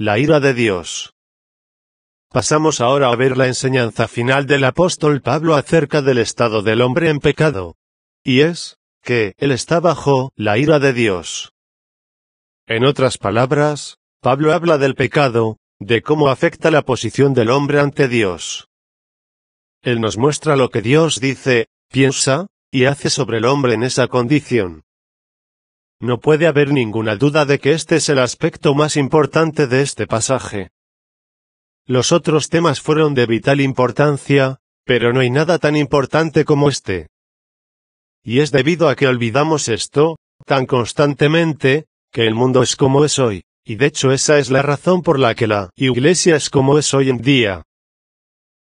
La ira de Dios. Pasamos ahora a ver la enseñanza final del apóstol Pablo acerca del estado del hombre en pecado. Y es, que, él está bajo la ira de Dios. En otras palabras, Pablo habla del pecado, de cómo afecta la posición del hombre ante Dios. Él nos muestra lo que Dios dice, piensa, y hace sobre el hombre en esa condición. No puede haber ninguna duda de que este es el aspecto más importante de este pasaje. Los otros temas fueron de vital importancia, pero no hay nada tan importante como este. Y es debido a que olvidamos esto, tan constantemente, que el mundo es como es hoy, y de hecho esa es la razón por la que la Iglesia es como es hoy en día.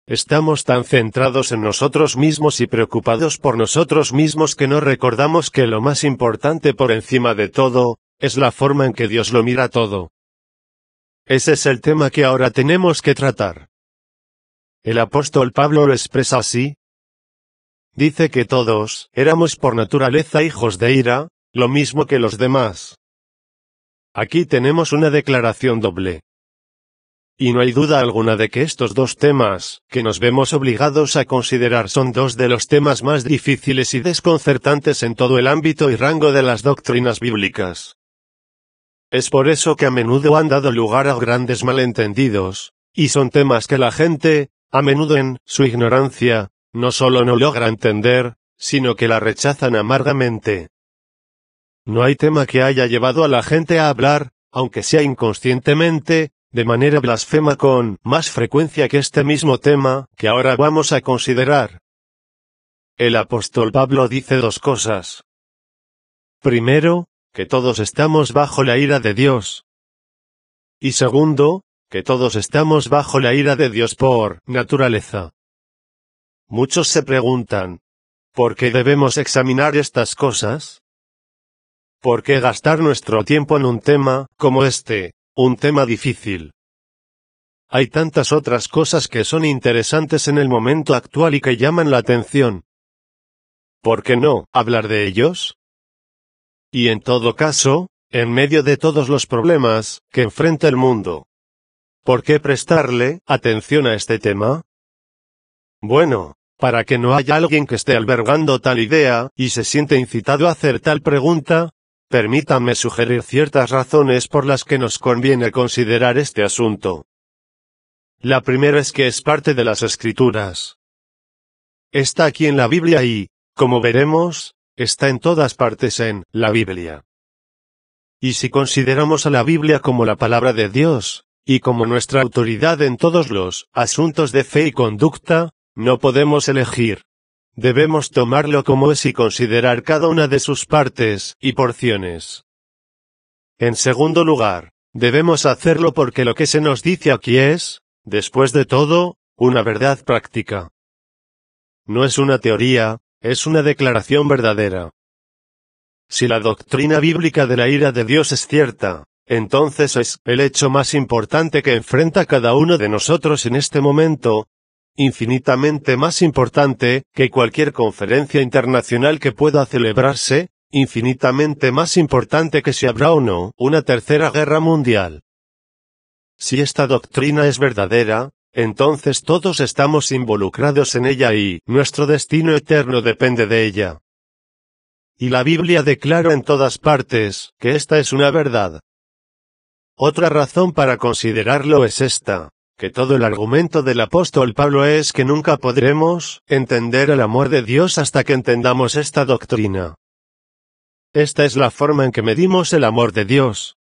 Estamos tan centrados en nosotros mismos y preocupados por nosotros mismos que no recordamos que lo más importante por encima de todo, es la forma en que Dios lo mira todo. Ese es el tema que ahora tenemos que tratar. El apóstol Pablo lo expresa así. Dice que todos, éramos por naturaleza hijos de ira, lo mismo que los demás. Aquí tenemos una declaración doble. Y no hay duda alguna de que estos dos temas, que nos vemos obligados a considerar, son dos de los temas más difíciles y desconcertantes en todo el ámbito y rango de las doctrinas bíblicas. Es por eso que a menudo han dado lugar a grandes malentendidos, y son temas que la gente, a menudo en su ignorancia, no solo no logra entender, sino que la rechazan amargamente. No hay tema que haya llevado a la gente a hablar, aunque sea inconscientemente, de manera blasfema con más frecuencia que este mismo tema, que ahora vamos a considerar. El apóstol Pablo dice dos cosas. Primero, que todos estamos bajo la ira de Dios. Y segundo, que todos estamos bajo la ira de Dios por naturaleza. Muchos se preguntan, ¿por qué debemos examinar estas cosas? ¿Por qué gastar nuestro tiempo en un tema como este, un tema difícil. Hay tantas otras cosas que son interesantes en el momento actual y que llaman la atención. ¿Por qué no hablar de ellos? Y en todo caso, en medio de todos los problemas que enfrenta el mundo. ¿Por qué prestarle atención a este tema? Bueno, para que no haya alguien que esté albergando tal idea y se siente incitado a hacer tal pregunta, Permítanme sugerir ciertas razones por las que nos conviene considerar este asunto. La primera es que es parte de las escrituras. Está aquí en la Biblia y, como veremos, está en todas partes en la Biblia. Y si consideramos a la Biblia como la palabra de Dios, y como nuestra autoridad en todos los asuntos de fe y conducta, no podemos elegir Debemos tomarlo como es y considerar cada una de sus partes y porciones. En segundo lugar, debemos hacerlo porque lo que se nos dice aquí es, después de todo, una verdad práctica. No es una teoría, es una declaración verdadera. Si la doctrina bíblica de la ira de Dios es cierta, entonces es el hecho más importante que enfrenta cada uno de nosotros en este momento, infinitamente más importante que cualquier conferencia internacional que pueda celebrarse, infinitamente más importante que si habrá o no una tercera guerra mundial. Si esta doctrina es verdadera, entonces todos estamos involucrados en ella y nuestro destino eterno depende de ella. Y la Biblia declara en todas partes que esta es una verdad. Otra razón para considerarlo es esta que todo el argumento del apóstol Pablo es que nunca podremos entender el amor de Dios hasta que entendamos esta doctrina. Esta es la forma en que medimos el amor de Dios.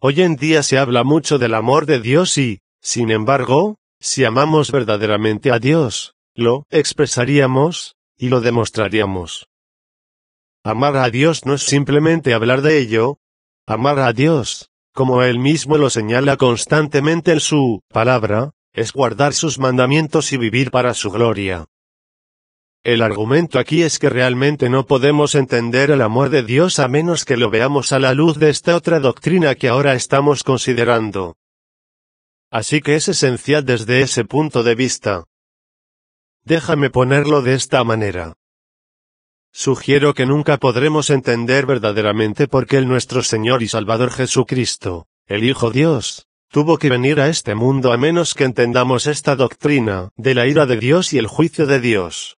Hoy en día se habla mucho del amor de Dios y, sin embargo, si amamos verdaderamente a Dios, lo expresaríamos, y lo demostraríamos. Amar a Dios no es simplemente hablar de ello. Amar a Dios como él mismo lo señala constantemente en su palabra, es guardar sus mandamientos y vivir para su gloria. El argumento aquí es que realmente no podemos entender el amor de Dios a menos que lo veamos a la luz de esta otra doctrina que ahora estamos considerando. Así que es esencial desde ese punto de vista. Déjame ponerlo de esta manera. Sugiero que nunca podremos entender verdaderamente por qué el nuestro Señor y Salvador Jesucristo, el Hijo Dios, tuvo que venir a este mundo a menos que entendamos esta doctrina, de la ira de Dios y el juicio de Dios.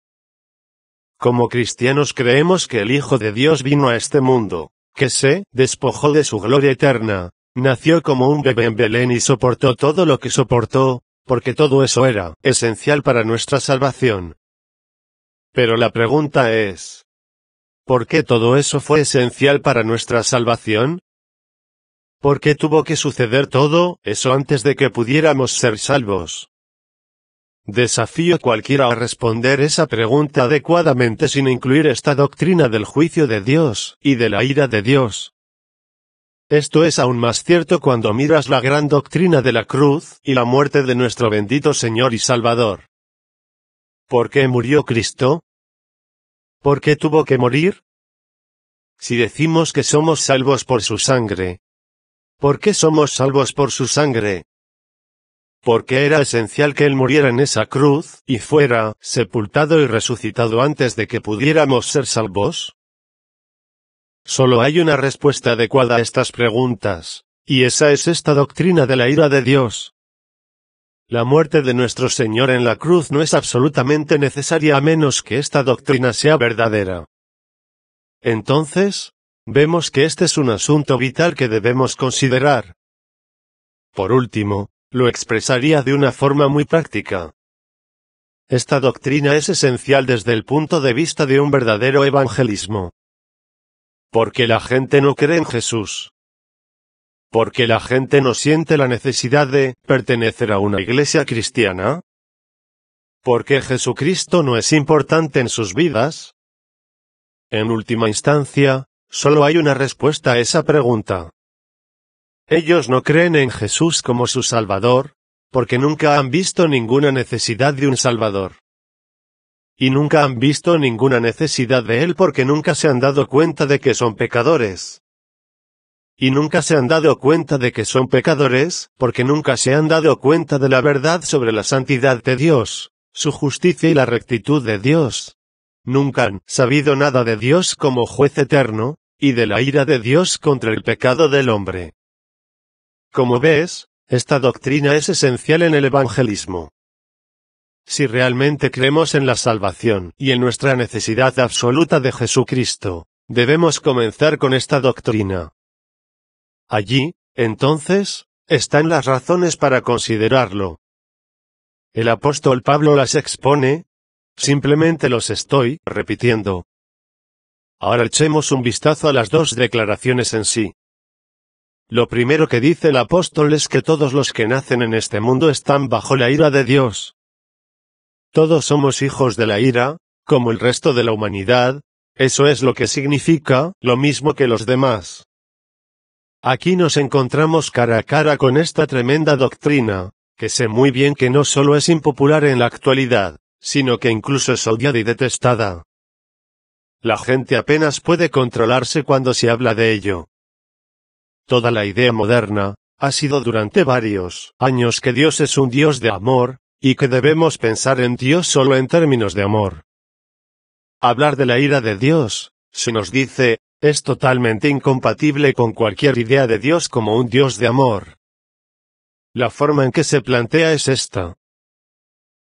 Como cristianos creemos que el Hijo de Dios vino a este mundo, que se despojó de su gloria eterna, nació como un bebé en Belén y soportó todo lo que soportó, porque todo eso era esencial para nuestra salvación. Pero la pregunta es, ¿Por qué todo eso fue esencial para nuestra salvación? ¿Por qué tuvo que suceder todo eso antes de que pudiéramos ser salvos? Desafío cualquiera a responder esa pregunta adecuadamente sin incluir esta doctrina del juicio de Dios y de la ira de Dios. Esto es aún más cierto cuando miras la gran doctrina de la cruz y la muerte de nuestro bendito Señor y Salvador. ¿Por qué murió Cristo? ¿Por qué tuvo que morir? Si decimos que somos salvos por su sangre. ¿Por qué somos salvos por su sangre? ¿Por qué era esencial que Él muriera en esa cruz, y fuera, sepultado y resucitado antes de que pudiéramos ser salvos. Solo hay una respuesta adecuada a estas preguntas, y esa es esta doctrina de la ira de Dios. La muerte de nuestro Señor en la cruz no es absolutamente necesaria a menos que esta doctrina sea verdadera. Entonces, vemos que este es un asunto vital que debemos considerar. Por último, lo expresaría de una forma muy práctica. Esta doctrina es esencial desde el punto de vista de un verdadero evangelismo. Porque la gente no cree en Jesús qué la gente no siente la necesidad de pertenecer a una iglesia cristiana? ¿Por qué Jesucristo no es importante en sus vidas? En última instancia, solo hay una respuesta a esa pregunta. Ellos no creen en Jesús como su Salvador, porque nunca han visto ninguna necesidad de un Salvador. Y nunca han visto ninguna necesidad de Él porque nunca se han dado cuenta de que son pecadores y nunca se han dado cuenta de que son pecadores, porque nunca se han dado cuenta de la verdad sobre la santidad de Dios, su justicia y la rectitud de Dios. Nunca han sabido nada de Dios como juez eterno, y de la ira de Dios contra el pecado del hombre. Como ves, esta doctrina es esencial en el evangelismo. Si realmente creemos en la salvación y en nuestra necesidad absoluta de Jesucristo, debemos comenzar con esta doctrina. Allí, entonces, están las razones para considerarlo. El apóstol Pablo las expone, simplemente los estoy repitiendo. Ahora echemos un vistazo a las dos declaraciones en sí. Lo primero que dice el apóstol es que todos los que nacen en este mundo están bajo la ira de Dios. Todos somos hijos de la ira, como el resto de la humanidad, eso es lo que significa, lo mismo que los demás. Aquí nos encontramos cara a cara con esta tremenda doctrina, que sé muy bien que no solo es impopular en la actualidad, sino que incluso es odiada y detestada. La gente apenas puede controlarse cuando se habla de ello. Toda la idea moderna, ha sido durante varios años que Dios es un Dios de amor, y que debemos pensar en Dios solo en términos de amor. Hablar de la ira de Dios, se nos dice, es totalmente incompatible con cualquier idea de Dios como un Dios de amor. La forma en que se plantea es esta.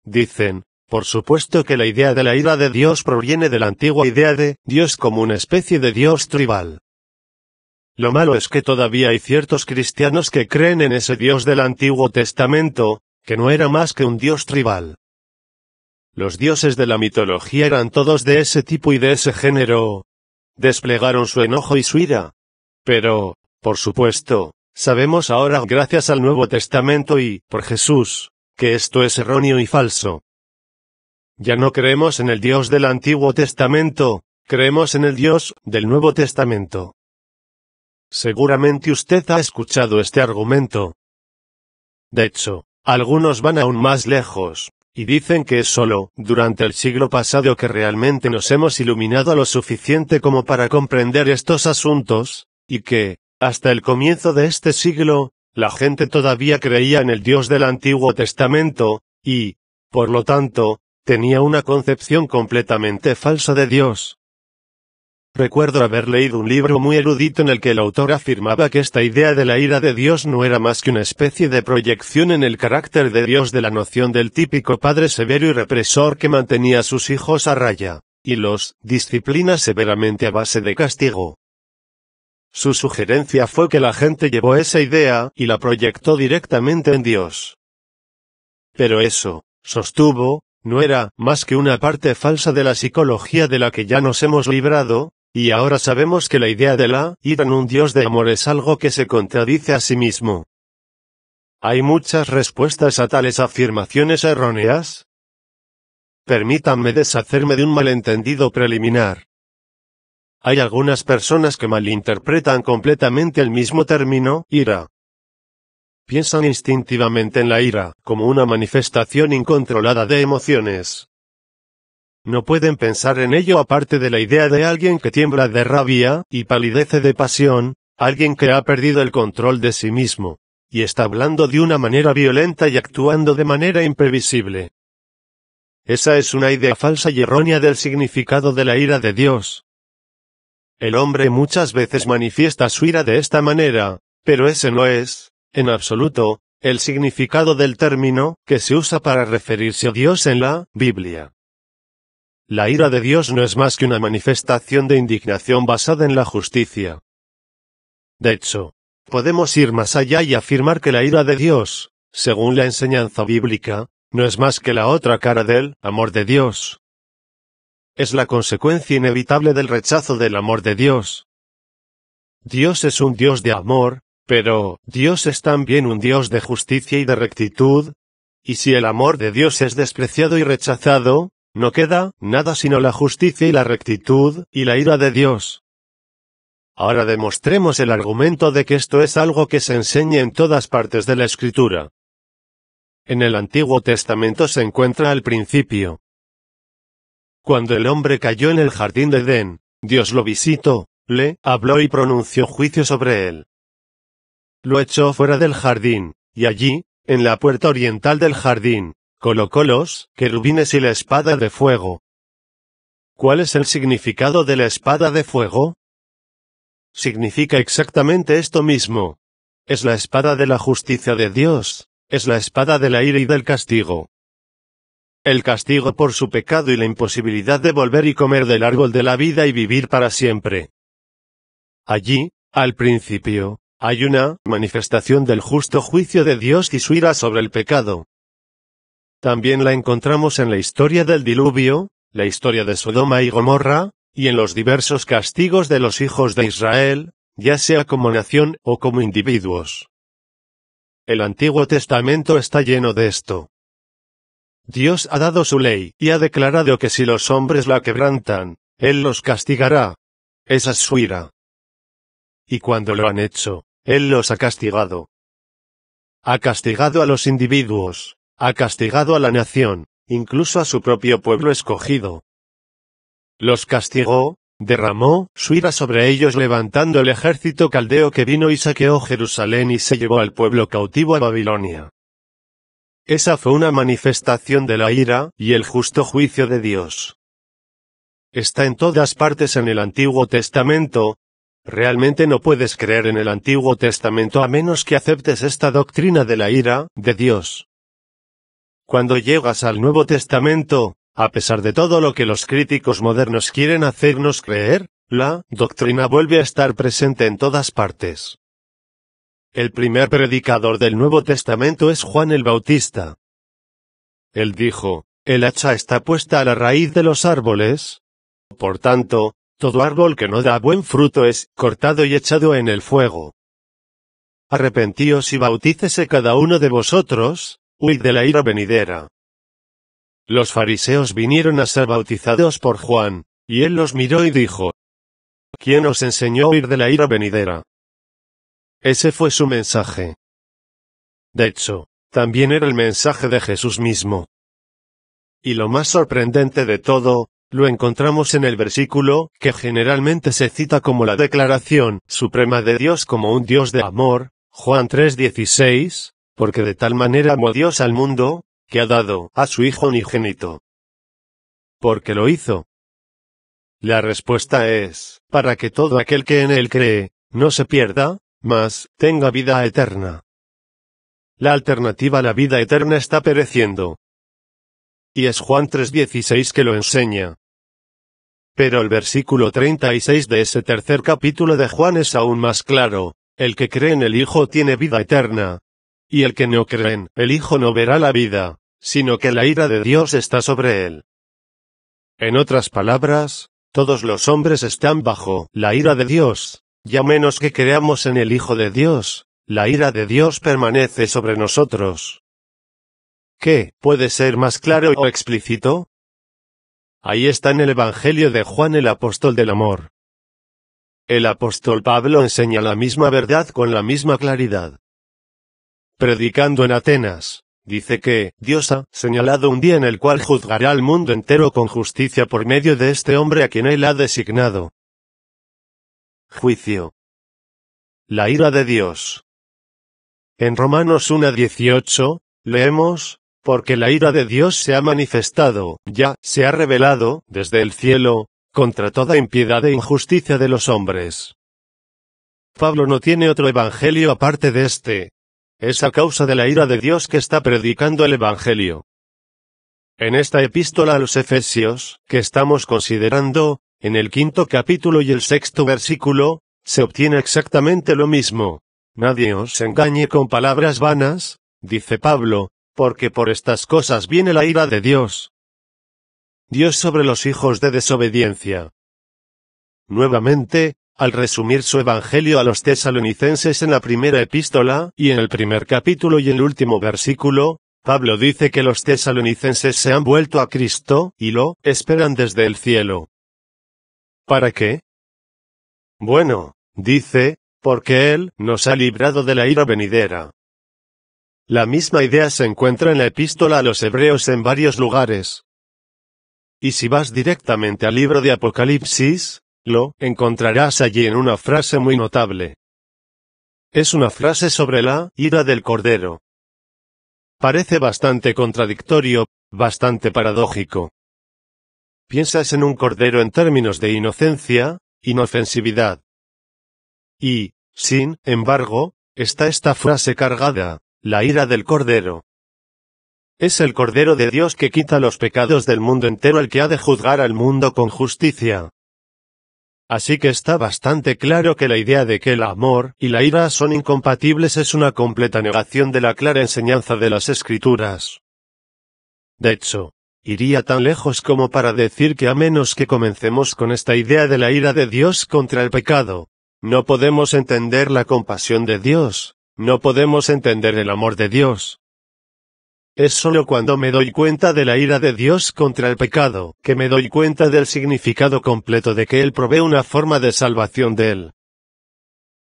Dicen, por supuesto que la idea de la ira de Dios proviene de la antigua idea de Dios como una especie de Dios tribal. Lo malo es que todavía hay ciertos cristianos que creen en ese Dios del Antiguo Testamento, que no era más que un Dios tribal. Los dioses de la mitología eran todos de ese tipo y de ese género, desplegaron su enojo y su ira. Pero, por supuesto, sabemos ahora gracias al Nuevo Testamento y, por Jesús, que esto es erróneo y falso. Ya no creemos en el Dios del Antiguo Testamento, creemos en el Dios del Nuevo Testamento. Seguramente usted ha escuchado este argumento. De hecho, algunos van aún más lejos, y dicen que es solo durante el siglo pasado que realmente nos hemos iluminado lo suficiente como para comprender estos asuntos, y que, hasta el comienzo de este siglo, la gente todavía creía en el Dios del Antiguo Testamento, y, por lo tanto, tenía una concepción completamente falsa de Dios. Recuerdo haber leído un libro muy erudito en el que el autor afirmaba que esta idea de la ira de Dios no era más que una especie de proyección en el carácter de Dios de la noción del típico padre severo y represor que mantenía a sus hijos a raya, y los disciplina severamente a base de castigo. Su sugerencia fue que la gente llevó esa idea y la proyectó directamente en Dios. Pero eso, sostuvo, no era más que una parte falsa de la psicología de la que ya nos hemos librado, y ahora sabemos que la idea de la ira en un Dios de amor es algo que se contradice a sí mismo. ¿Hay muchas respuestas a tales afirmaciones erróneas? Permítanme deshacerme de un malentendido preliminar. Hay algunas personas que malinterpretan completamente el mismo término, ira. Piensan instintivamente en la ira, como una manifestación incontrolada de emociones. No pueden pensar en ello aparte de la idea de alguien que tiembla de rabia, y palidece de pasión, alguien que ha perdido el control de sí mismo, y está hablando de una manera violenta y actuando de manera imprevisible. Esa es una idea falsa y errónea del significado de la ira de Dios. El hombre muchas veces manifiesta su ira de esta manera, pero ese no es, en absoluto, el significado del término que se usa para referirse a Dios en la Biblia. La ira de Dios no es más que una manifestación de indignación basada en la justicia. De hecho, podemos ir más allá y afirmar que la ira de Dios, según la enseñanza bíblica, no es más que la otra cara del amor de Dios. Es la consecuencia inevitable del rechazo del amor de Dios. Dios es un Dios de amor, pero Dios es también un Dios de justicia y de rectitud, y si el amor de Dios es despreciado y rechazado, no queda nada sino la justicia y la rectitud, y la ira de Dios. Ahora demostremos el argumento de que esto es algo que se enseña en todas partes de la Escritura. En el Antiguo Testamento se encuentra al principio. Cuando el hombre cayó en el jardín de Edén, Dios lo visitó, le habló y pronunció juicio sobre él. Lo echó fuera del jardín, y allí, en la puerta oriental del jardín, Colocolos, querubines y la espada de fuego. ¿Cuál es el significado de la espada de fuego? Significa exactamente esto mismo. Es la espada de la justicia de Dios, es la espada de la ira y del castigo. El castigo por su pecado y la imposibilidad de volver y comer del árbol de la vida y vivir para siempre. Allí, al principio, hay una manifestación del justo juicio de Dios y su ira sobre el pecado. También la encontramos en la historia del diluvio, la historia de Sodoma y Gomorra, y en los diversos castigos de los hijos de Israel, ya sea como nación o como individuos. El Antiguo Testamento está lleno de esto. Dios ha dado su ley, y ha declarado que si los hombres la quebrantan, Él los castigará. Esa es su ira. Y cuando lo han hecho, Él los ha castigado. Ha castigado a los individuos, ha castigado a la nación, incluso a su propio pueblo escogido. Los castigó, derramó su ira sobre ellos levantando el ejército caldeo que vino y saqueó Jerusalén y se llevó al pueblo cautivo a Babilonia. Esa fue una manifestación de la ira y el justo juicio de Dios. Está en todas partes en el Antiguo Testamento. Realmente no puedes creer en el Antiguo Testamento a menos que aceptes esta doctrina de la ira de Dios. Cuando llegas al Nuevo Testamento, a pesar de todo lo que los críticos modernos quieren hacernos creer, la doctrina vuelve a estar presente en todas partes. El primer predicador del Nuevo Testamento es Juan el Bautista. Él dijo, el hacha está puesta a la raíz de los árboles. Por tanto, todo árbol que no da buen fruto es cortado y echado en el fuego. Arrepentíos y bautícese cada uno de vosotros, huir de la ira venidera. Los fariseos vinieron a ser bautizados por Juan, y él los miró y dijo, ¿Quién os enseñó a huir de la ira venidera? Ese fue su mensaje. De hecho, también era el mensaje de Jesús mismo. Y lo más sorprendente de todo, lo encontramos en el versículo, que generalmente se cita como la declaración suprema de Dios como un Dios de amor, Juan 3:16, porque de tal manera amó Dios al mundo, que ha dado a su Hijo unigénito. ¿Por qué lo hizo? La respuesta es, para que todo aquel que en él cree, no se pierda, mas tenga vida eterna. La alternativa a la vida eterna está pereciendo. Y es Juan 3:16 que lo enseña. Pero el versículo 36 de ese tercer capítulo de Juan es aún más claro, el que cree en el Hijo tiene vida eterna, y el que no cree en el Hijo no verá la vida, sino que la ira de Dios está sobre él. En otras palabras, todos los hombres están bajo la ira de Dios, ya menos que creamos en el Hijo de Dios, la ira de Dios permanece sobre nosotros. ¿Qué puede ser más claro o explícito? Ahí está en el Evangelio de Juan el apóstol del amor. El apóstol Pablo enseña la misma verdad con la misma claridad predicando en Atenas, dice que, Dios ha señalado un día en el cual juzgará al mundo entero con justicia por medio de este hombre a quien él ha designado. Juicio. La ira de Dios. En Romanos 1.18, leemos, porque la ira de Dios se ha manifestado, ya, se ha revelado, desde el cielo, contra toda impiedad e injusticia de los hombres. Pablo no tiene otro evangelio aparte de este, es a causa de la ira de Dios que está predicando el Evangelio. En esta epístola a los Efesios, que estamos considerando, en el quinto capítulo y el sexto versículo, se obtiene exactamente lo mismo. Nadie os engañe con palabras vanas, dice Pablo, porque por estas cosas viene la ira de Dios. Dios sobre los hijos de desobediencia. Nuevamente, al resumir su evangelio a los tesalonicenses en la primera epístola, y en el primer capítulo y el último versículo, Pablo dice que los tesalonicenses se han vuelto a Cristo, y lo esperan desde el cielo. ¿Para qué? Bueno, dice, porque Él nos ha librado de la ira venidera. La misma idea se encuentra en la epístola a los hebreos en varios lugares. Y si vas directamente al libro de Apocalipsis, lo encontrarás allí en una frase muy notable. Es una frase sobre la ira del Cordero. Parece bastante contradictorio, bastante paradójico. Piensas en un Cordero en términos de inocencia, inofensividad. Y, sin embargo, está esta frase cargada, la ira del Cordero. Es el Cordero de Dios que quita los pecados del mundo entero el que ha de juzgar al mundo con justicia. Así que está bastante claro que la idea de que el amor y la ira son incompatibles es una completa negación de la clara enseñanza de las escrituras. De hecho, iría tan lejos como para decir que a menos que comencemos con esta idea de la ira de Dios contra el pecado, no podemos entender la compasión de Dios, no podemos entender el amor de Dios, es solo cuando me doy cuenta de la ira de Dios contra el pecado, que me doy cuenta del significado completo de que Él provee una forma de salvación de Él.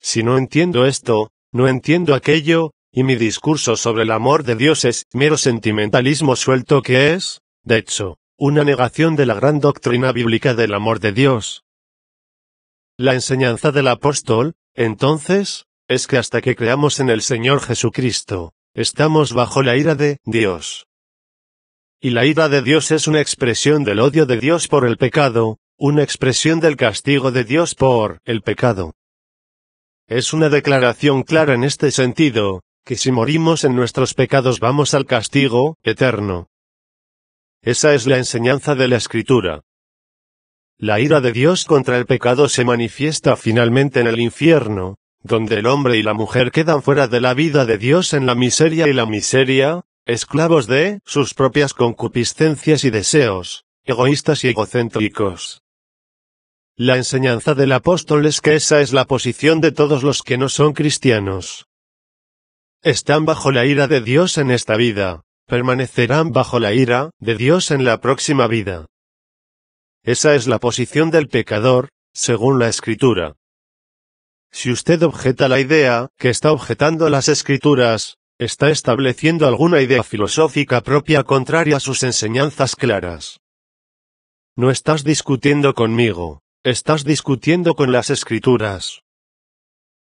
Si no entiendo esto, no entiendo aquello, y mi discurso sobre el amor de Dios es mero sentimentalismo suelto que es, de hecho, una negación de la gran doctrina bíblica del amor de Dios. La enseñanza del apóstol, entonces, es que hasta que creamos en el Señor Jesucristo, Estamos bajo la ira de Dios. Y la ira de Dios es una expresión del odio de Dios por el pecado, una expresión del castigo de Dios por el pecado. Es una declaración clara en este sentido, que si morimos en nuestros pecados vamos al castigo eterno. Esa es la enseñanza de la Escritura. La ira de Dios contra el pecado se manifiesta finalmente en el infierno, donde el hombre y la mujer quedan fuera de la vida de Dios en la miseria y la miseria, esclavos de sus propias concupiscencias y deseos, egoístas y egocéntricos. La enseñanza del apóstol es que esa es la posición de todos los que no son cristianos. Están bajo la ira de Dios en esta vida, permanecerán bajo la ira de Dios en la próxima vida. Esa es la posición del pecador, según la escritura. Si usted objeta la idea, que está objetando las escrituras, está estableciendo alguna idea filosófica propia contraria a sus enseñanzas claras. No estás discutiendo conmigo, estás discutiendo con las escrituras.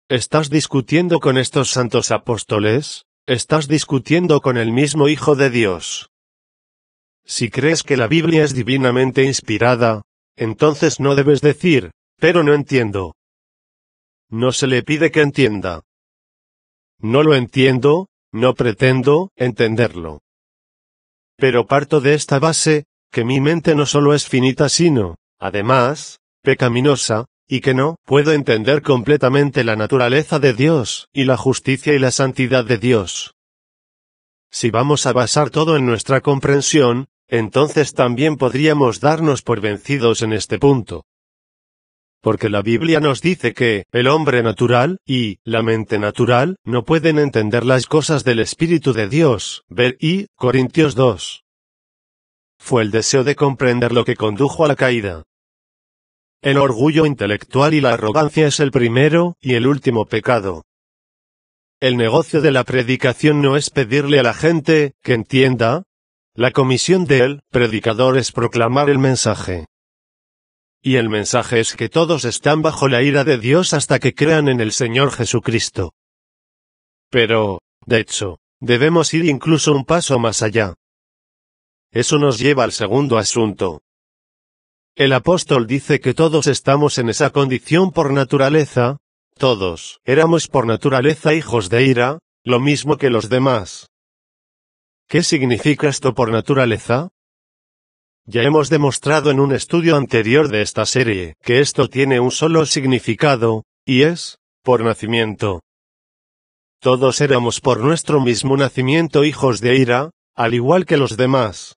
¿Estás discutiendo con estos santos apóstoles? Estás discutiendo con el mismo Hijo de Dios. Si crees que la Biblia es divinamente inspirada, entonces no debes decir, pero no entiendo, no se le pide que entienda. No lo entiendo, no pretendo entenderlo. Pero parto de esta base, que mi mente no solo es finita sino, además, pecaminosa, y que no puedo entender completamente la naturaleza de Dios, y la justicia y la santidad de Dios. Si vamos a basar todo en nuestra comprensión, entonces también podríamos darnos por vencidos en este punto porque la Biblia nos dice que, el hombre natural, y, la mente natural, no pueden entender las cosas del Espíritu de Dios. Ver y, Corintios 2. Fue el deseo de comprender lo que condujo a la caída. El orgullo intelectual y la arrogancia es el primero, y el último pecado. El negocio de la predicación no es pedirle a la gente, que entienda. La comisión del predicador es proclamar el mensaje. Y el mensaje es que todos están bajo la ira de Dios hasta que crean en el Señor Jesucristo. Pero, de hecho, debemos ir incluso un paso más allá. Eso nos lleva al segundo asunto. El apóstol dice que todos estamos en esa condición por naturaleza, todos, éramos por naturaleza hijos de ira, lo mismo que los demás. ¿Qué significa esto por naturaleza? Ya hemos demostrado en un estudio anterior de esta serie que esto tiene un solo significado, y es, por nacimiento. Todos éramos por nuestro mismo nacimiento hijos de ira, al igual que los demás.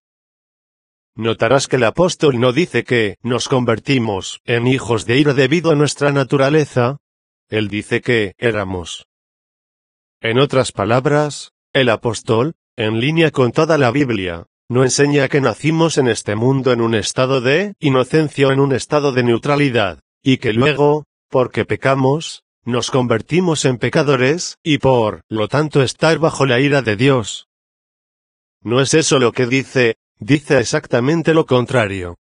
Notarás que el apóstol no dice que nos convertimos en hijos de ira debido a nuestra naturaleza. Él dice que éramos. En otras palabras, el apóstol, en línea con toda la Biblia, no enseña que nacimos en este mundo en un estado de inocencia o en un estado de neutralidad, y que luego, porque pecamos, nos convertimos en pecadores, y por lo tanto estar bajo la ira de Dios. No es eso lo que dice, dice exactamente lo contrario.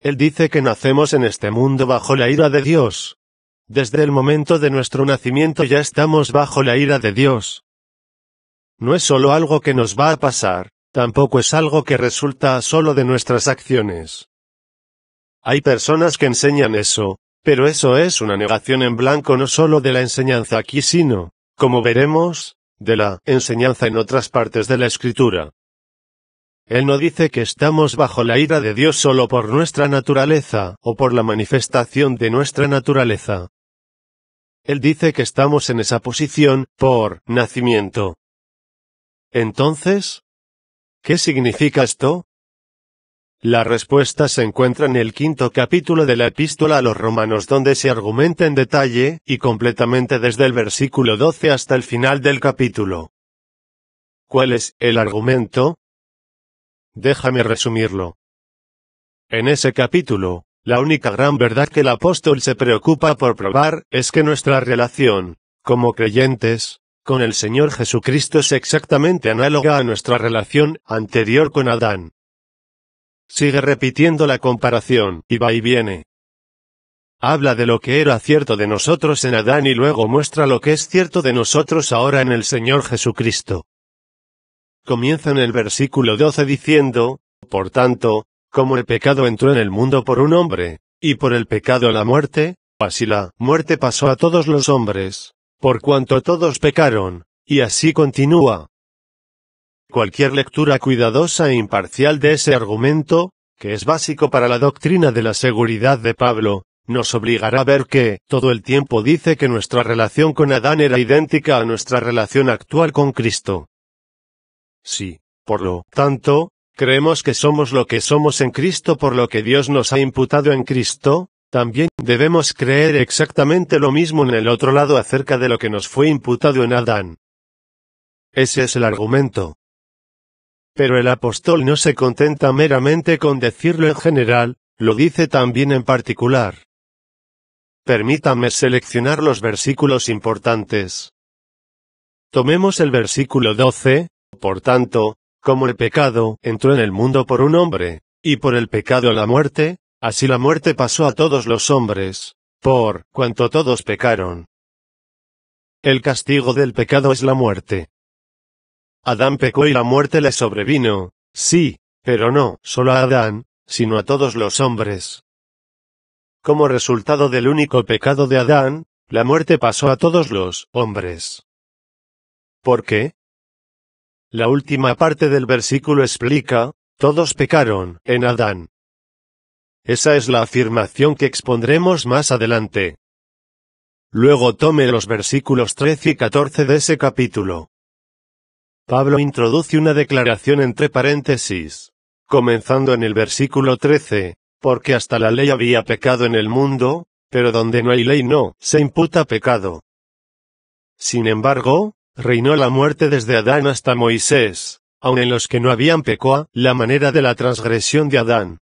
Él dice que nacemos en este mundo bajo la ira de Dios. Desde el momento de nuestro nacimiento ya estamos bajo la ira de Dios. No es solo algo que nos va a pasar, Tampoco es algo que resulta solo de nuestras acciones. Hay personas que enseñan eso, pero eso es una negación en blanco no solo de la enseñanza aquí sino, como veremos, de la enseñanza en otras partes de la escritura. Él no dice que estamos bajo la ira de Dios solo por nuestra naturaleza, o por la manifestación de nuestra naturaleza. Él dice que estamos en esa posición, por nacimiento. Entonces, ¿Qué significa esto? La respuesta se encuentra en el quinto capítulo de la epístola a los romanos donde se argumenta en detalle, y completamente desde el versículo 12 hasta el final del capítulo. ¿Cuál es el argumento? Déjame resumirlo. En ese capítulo, la única gran verdad que el apóstol se preocupa por probar es que nuestra relación, como creyentes, con el Señor Jesucristo es exactamente análoga a nuestra relación anterior con Adán. Sigue repitiendo la comparación, y va y viene. Habla de lo que era cierto de nosotros en Adán y luego muestra lo que es cierto de nosotros ahora en el Señor Jesucristo. Comienza en el versículo 12 diciendo, Por tanto, como el pecado entró en el mundo por un hombre, y por el pecado la muerte, así la muerte pasó a todos los hombres, por cuanto todos pecaron, y así continúa. Cualquier lectura cuidadosa e imparcial de ese argumento, que es básico para la doctrina de la seguridad de Pablo, nos obligará a ver que, todo el tiempo dice que nuestra relación con Adán era idéntica a nuestra relación actual con Cristo. Si, por lo tanto, creemos que somos lo que somos en Cristo por lo que Dios nos ha imputado en Cristo, también Debemos creer exactamente lo mismo en el otro lado acerca de lo que nos fue imputado en Adán. Ese es el argumento. Pero el apóstol no se contenta meramente con decirlo en general, lo dice también en particular. Permítame seleccionar los versículos importantes. Tomemos el versículo 12, por tanto, como el pecado entró en el mundo por un hombre, y por el pecado la muerte, Así la muerte pasó a todos los hombres, por cuanto todos pecaron. El castigo del pecado es la muerte. Adán pecó y la muerte le sobrevino, sí, pero no solo a Adán, sino a todos los hombres. Como resultado del único pecado de Adán, la muerte pasó a todos los hombres. ¿Por qué? La última parte del versículo explica, todos pecaron en Adán. Esa es la afirmación que expondremos más adelante. Luego tome los versículos 13 y 14 de ese capítulo. Pablo introduce una declaración entre paréntesis, comenzando en el versículo 13, porque hasta la ley había pecado en el mundo, pero donde no hay ley no, se imputa pecado. Sin embargo, reinó la muerte desde Adán hasta Moisés, aun en los que no habían pecado, la manera de la transgresión de Adán,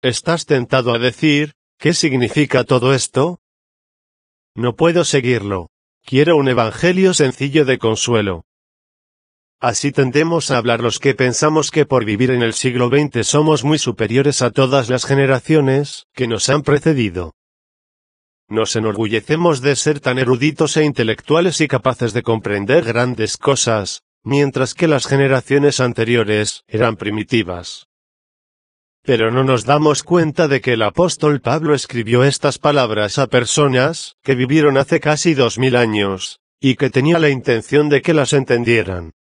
¿Estás tentado a decir, qué significa todo esto? No puedo seguirlo. Quiero un evangelio sencillo de consuelo. Así tendemos a hablar los que pensamos que por vivir en el siglo XX somos muy superiores a todas las generaciones que nos han precedido. Nos enorgullecemos de ser tan eruditos e intelectuales y capaces de comprender grandes cosas, mientras que las generaciones anteriores eran primitivas pero no nos damos cuenta de que el apóstol Pablo escribió estas palabras a personas que vivieron hace casi dos mil años, y que tenía la intención de que las entendieran.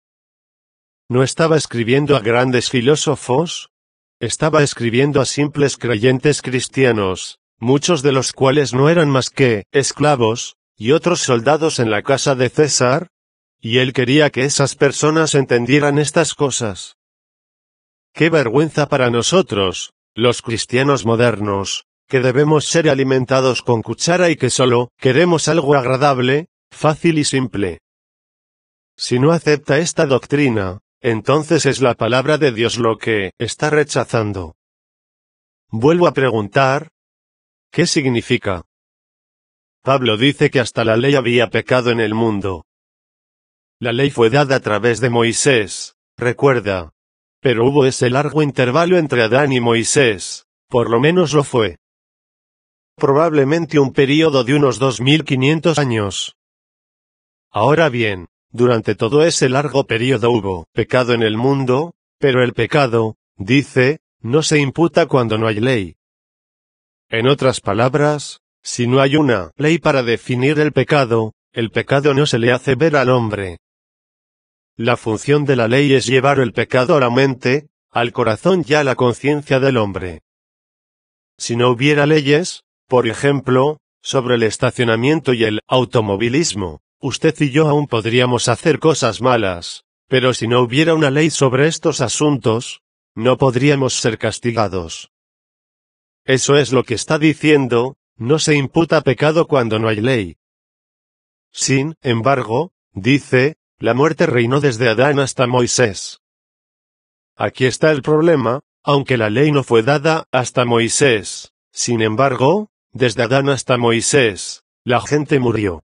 No estaba escribiendo a grandes filósofos, estaba escribiendo a simples creyentes cristianos, muchos de los cuales no eran más que esclavos, y otros soldados en la casa de César, y él quería que esas personas entendieran estas cosas. Qué vergüenza para nosotros, los cristianos modernos, que debemos ser alimentados con cuchara y que solo queremos algo agradable, fácil y simple. Si no acepta esta doctrina, entonces es la palabra de Dios lo que está rechazando. Vuelvo a preguntar, ¿qué significa? Pablo dice que hasta la ley había pecado en el mundo. La ley fue dada a través de Moisés, recuerda, pero hubo ese largo intervalo entre Adán y Moisés. Por lo menos lo fue. Probablemente un período de unos 2500 años. Ahora bien, durante todo ese largo período hubo pecado en el mundo, pero el pecado, dice, no se imputa cuando no hay ley. En otras palabras, si no hay una ley para definir el pecado, el pecado no se le hace ver al hombre. La función de la ley es llevar el pecado a la mente, al corazón y a la conciencia del hombre. Si no hubiera leyes, por ejemplo, sobre el estacionamiento y el automovilismo, usted y yo aún podríamos hacer cosas malas, pero si no hubiera una ley sobre estos asuntos, no podríamos ser castigados. Eso es lo que está diciendo, no se imputa pecado cuando no hay ley. Sin embargo, dice, la muerte reinó desde Adán hasta Moisés. Aquí está el problema, aunque la ley no fue dada hasta Moisés. Sin embargo, desde Adán hasta Moisés, la gente murió.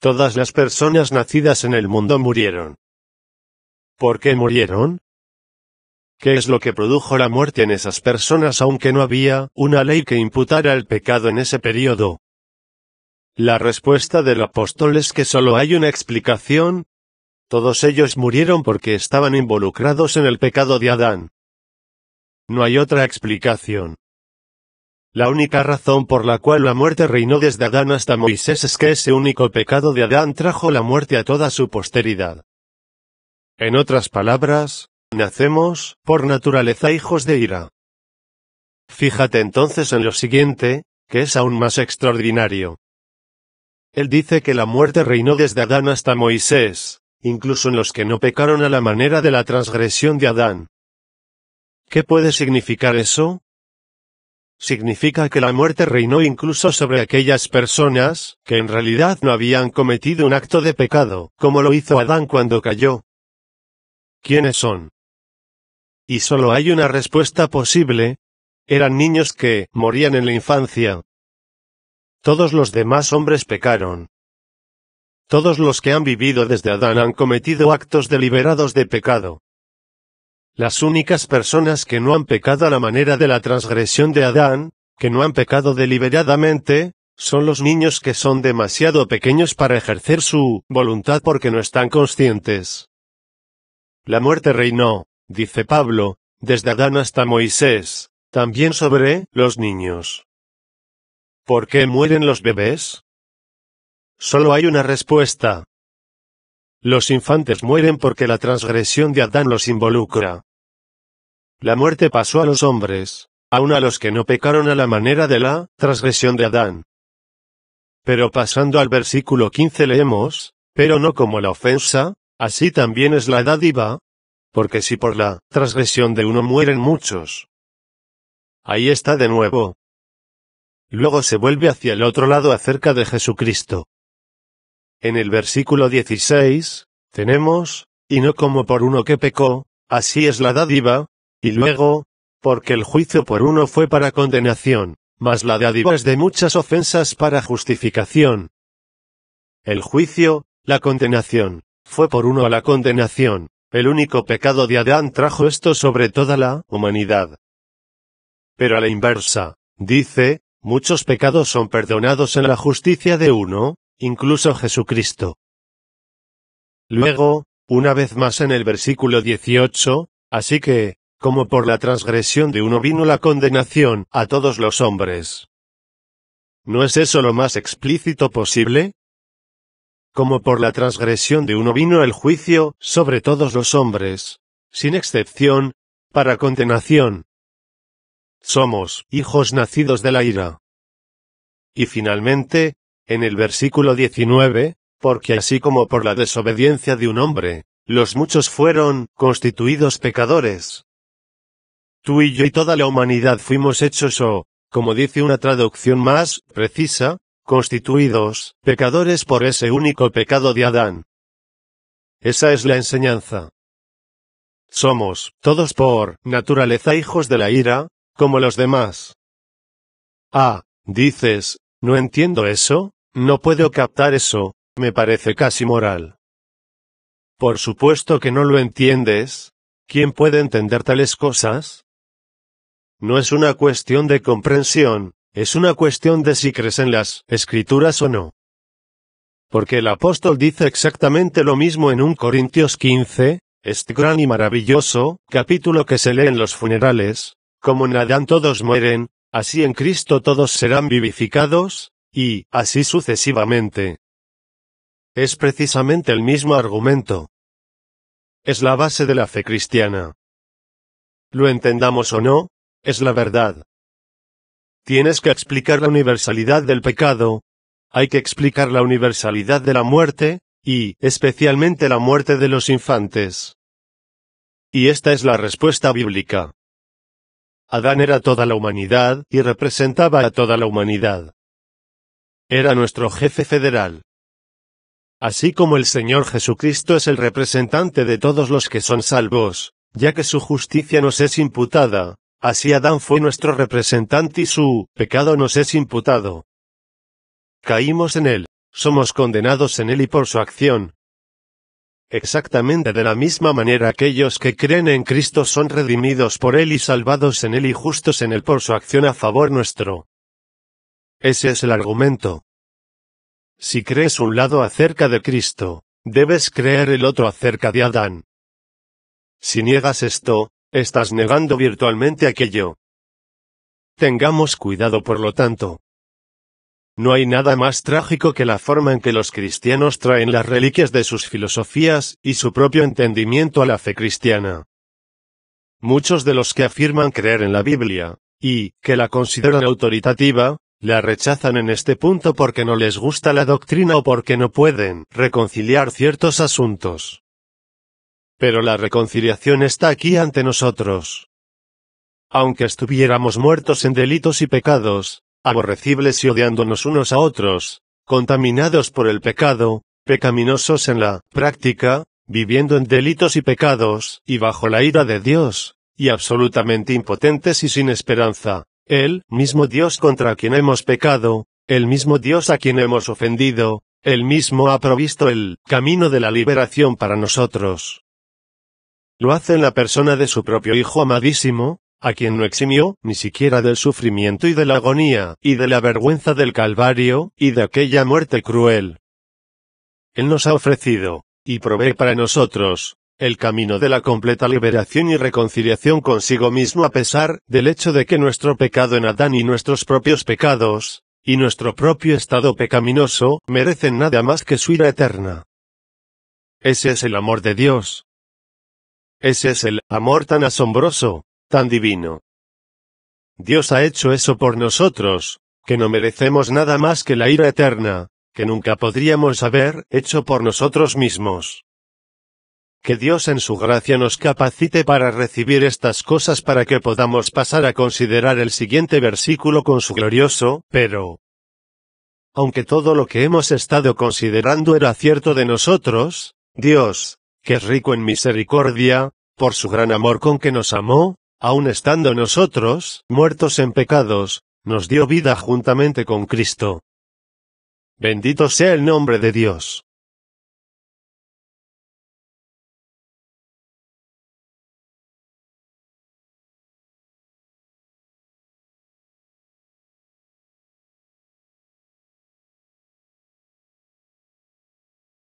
Todas las personas nacidas en el mundo murieron. ¿Por qué murieron? ¿Qué es lo que produjo la muerte en esas personas aunque no había una ley que imputara el pecado en ese periodo? La respuesta del apóstol es que solo hay una explicación. Todos ellos murieron porque estaban involucrados en el pecado de Adán. No hay otra explicación. La única razón por la cual la muerte reinó desde Adán hasta Moisés es que ese único pecado de Adán trajo la muerte a toda su posteridad. En otras palabras, nacemos, por naturaleza, hijos de ira. Fíjate entonces en lo siguiente, que es aún más extraordinario. Él dice que la muerte reinó desde Adán hasta Moisés, incluso en los que no pecaron a la manera de la transgresión de Adán. ¿Qué puede significar eso? Significa que la muerte reinó incluso sobre aquellas personas, que en realidad no habían cometido un acto de pecado, como lo hizo Adán cuando cayó. ¿Quiénes son? Y solo hay una respuesta posible. Eran niños que morían en la infancia, todos los demás hombres pecaron. Todos los que han vivido desde Adán han cometido actos deliberados de pecado. Las únicas personas que no han pecado a la manera de la transgresión de Adán, que no han pecado deliberadamente, son los niños que son demasiado pequeños para ejercer su voluntad porque no están conscientes. La muerte reinó, dice Pablo, desde Adán hasta Moisés, también sobre los niños. ¿Por qué mueren los bebés? Solo hay una respuesta. Los infantes mueren porque la transgresión de Adán los involucra. La muerte pasó a los hombres, aun a los que no pecaron a la manera de la transgresión de Adán. Pero pasando al versículo 15 leemos, pero no como la ofensa, así también es la dádiva, porque si por la transgresión de uno mueren muchos. Ahí está de nuevo, Luego se vuelve hacia el otro lado acerca de Jesucristo. En el versículo 16, tenemos, y no como por uno que pecó, así es la dádiva, y luego, porque el juicio por uno fue para condenación, mas la dádiva es de muchas ofensas para justificación. El juicio, la condenación, fue por uno a la condenación, el único pecado de Adán trajo esto sobre toda la humanidad. Pero a la inversa, dice, Muchos pecados son perdonados en la justicia de uno, incluso Jesucristo. Luego, una vez más en el versículo 18, así que, como por la transgresión de uno vino la condenación a todos los hombres. ¿No es eso lo más explícito posible? Como por la transgresión de uno vino el juicio sobre todos los hombres, sin excepción, para condenación, somos hijos nacidos de la ira. Y finalmente, en el versículo 19, porque así como por la desobediencia de un hombre, los muchos fueron constituidos pecadores. Tú y yo y toda la humanidad fuimos hechos o, como dice una traducción más precisa, constituidos pecadores por ese único pecado de Adán. Esa es la enseñanza. Somos, todos por naturaleza hijos de la ira, como los demás. Ah, dices, no entiendo eso, no puedo captar eso, me parece casi moral. Por supuesto que no lo entiendes. ¿Quién puede entender tales cosas? No es una cuestión de comprensión, es una cuestión de si crees en las escrituras o no. Porque el apóstol dice exactamente lo mismo en un Corintios 15, este gran y maravilloso capítulo que se lee en los funerales, como en Adán todos mueren, así en Cristo todos serán vivificados, y así sucesivamente. Es precisamente el mismo argumento. Es la base de la fe cristiana. Lo entendamos o no, es la verdad. Tienes que explicar la universalidad del pecado, hay que explicar la universalidad de la muerte, y, especialmente la muerte de los infantes. Y esta es la respuesta bíblica. Adán era toda la humanidad y representaba a toda la humanidad. Era nuestro jefe federal. Así como el Señor Jesucristo es el representante de todos los que son salvos, ya que su justicia nos es imputada, así Adán fue nuestro representante y su pecado nos es imputado. Caímos en él, somos condenados en él y por su acción, Exactamente de la misma manera aquellos que creen en Cristo son redimidos por Él y salvados en Él y justos en Él por su acción a favor nuestro. Ese es el argumento. Si crees un lado acerca de Cristo, debes creer el otro acerca de Adán. Si niegas esto, estás negando virtualmente aquello. Tengamos cuidado por lo tanto, no hay nada más trágico que la forma en que los cristianos traen las reliquias de sus filosofías y su propio entendimiento a la fe cristiana. Muchos de los que afirman creer en la Biblia, y que la consideran autoritativa, la rechazan en este punto porque no les gusta la doctrina o porque no pueden reconciliar ciertos asuntos. Pero la reconciliación está aquí ante nosotros. Aunque estuviéramos muertos en delitos y pecados, aborrecibles y odiándonos unos a otros, contaminados por el pecado, pecaminosos en la práctica, viviendo en delitos y pecados, y bajo la ira de Dios, y absolutamente impotentes y sin esperanza. El mismo Dios contra quien hemos pecado, el mismo Dios a quien hemos ofendido, el mismo ha provisto el camino de la liberación para nosotros. Lo hace en la persona de su propio Hijo amadísimo, a quien no eximió, ni siquiera del sufrimiento y de la agonía, y de la vergüenza del Calvario, y de aquella muerte cruel. Él nos ha ofrecido, y provee para nosotros, el camino de la completa liberación y reconciliación consigo mismo a pesar del hecho de que nuestro pecado en Adán y nuestros propios pecados, y nuestro propio estado pecaminoso, merecen nada más que su ira eterna. Ese es el amor de Dios. Ese es el amor tan asombroso, tan divino. Dios ha hecho eso por nosotros, que no merecemos nada más que la ira eterna, que nunca podríamos haber hecho por nosotros mismos. Que Dios en su gracia nos capacite para recibir estas cosas para que podamos pasar a considerar el siguiente versículo con su glorioso, pero. Aunque todo lo que hemos estado considerando era cierto de nosotros, Dios, que es rico en misericordia, por su gran amor con que nos amó, aun estando nosotros, muertos en pecados, nos dio vida juntamente con Cristo. Bendito sea el nombre de Dios.